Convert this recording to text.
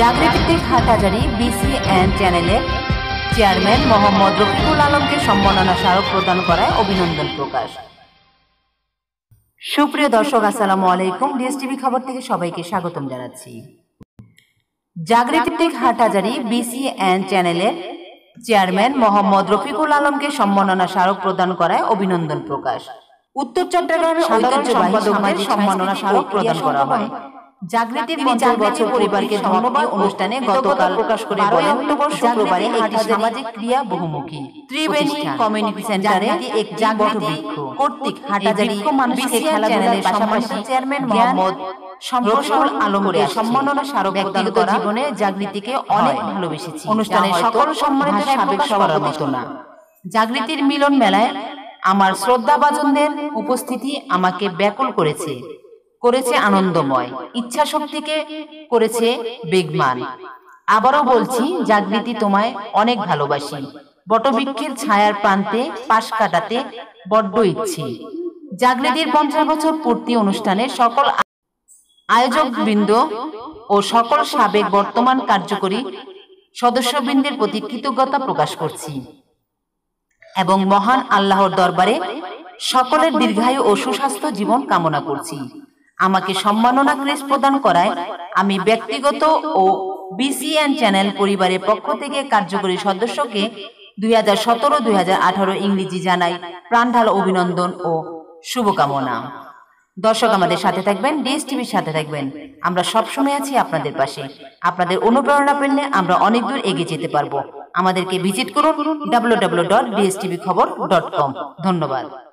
জাগরিভিত্তিক Hathazari BCN চ্যানেলের chairman Mohammad Rafiqul আলমকে সম্মাননা স্মারক প্রদান করায় অভিনন্দন প্রকাশ সুপ্রিয় দর্শক আসসালামু আলাইকুম ডিএসটিভি খবর থেকে সবাইকে স্বাগতম জানাচ্ছি জাগরিভিত্তিক হাটহাজারি বিসিএন চ্যানেলের চেয়ারম্যান মোহাম্মদ রফিকুল আলমকে সম্মাননা স্মারক প্রদান করায় অভিনন্দন প্রকাশ উত্তর চট্টগ্রামের ঐতিহ্যবাহী সম্মাননা স্মারক প্রদান করা হয় জাগৃতির পঞ্চাশ পরিবারকে ধন্যবাদ অনুষ্ঠানে গতকাল প্রকাশ করে শুক্রবারে একটি সামাজিক ক্রিয়া বহুমুখী ত্রিবেণী কমিউনিটি সেন্টারে এক কর্তৃক হাটাজারি পাশাপাশি চেয়ারম্যান মোহাম্মদ সম্প্রসারণ আলমরে সম্মাননা স্মারক জীবনে জাগৃতিকে অনেক ভালোবেসেছি অনুষ্ঠানে সকল সম্মানিত সাবেক সবার আলোচনা জাগৃতির মিলন মেলায় আমার শ্রদ্ধাভাজনদের উপস্থিতি আমাকে ব্যাকুল করেছে করেছে আনন্দময় ইচ্ছা শক্তিকে করেছে বেগমান আবারও বলছি জাগৃতি তোমায় অনেক ভালোবাসি বটবৃক্ষের ছায়ার প্রান্তে পাশ কাটাতে বড্ড ইচ্ছে জাগৃতির পঞ্চাশ বছর পূর্তি অনুষ্ঠানে সকল আয়োজক বৃন্দ ও সকল সাবেক বর্তমান কার্যকরী সদস্যবৃন্দের প্রতি কৃতজ্ঞতা প্রকাশ করছি এবং মহান আল্লাহর দরবারে সকলের দীর্ঘায়ু ও সুস্বাস্থ্য জীবন কামনা করছি আমাকে সম্মাননা ক্রেস প্রদান করায় আমি ব্যক্তিগত ও বিসিএন চ্যানেল পরিবারের পক্ষ থেকে কার্যকরী সদস্যকে দুই হাজার সতেরো দুই হাজার আঠারো ইংরেজি জানাই প্রাণঢাল অভিনন্দন ও শুভকামনা দর্শক আমাদের সাথে থাকবেন ডিএস টিভির সাথে থাকবেন আমরা সবসময় আছি আপনাদের পাশে আপনাদের অনুপ্রেরণা পেলে আমরা অনেক দূর এগিয়ে যেতে পারবো আমাদেরকে ভিজিট করুন W W dot TV Khobor dot com ধন্যবাদ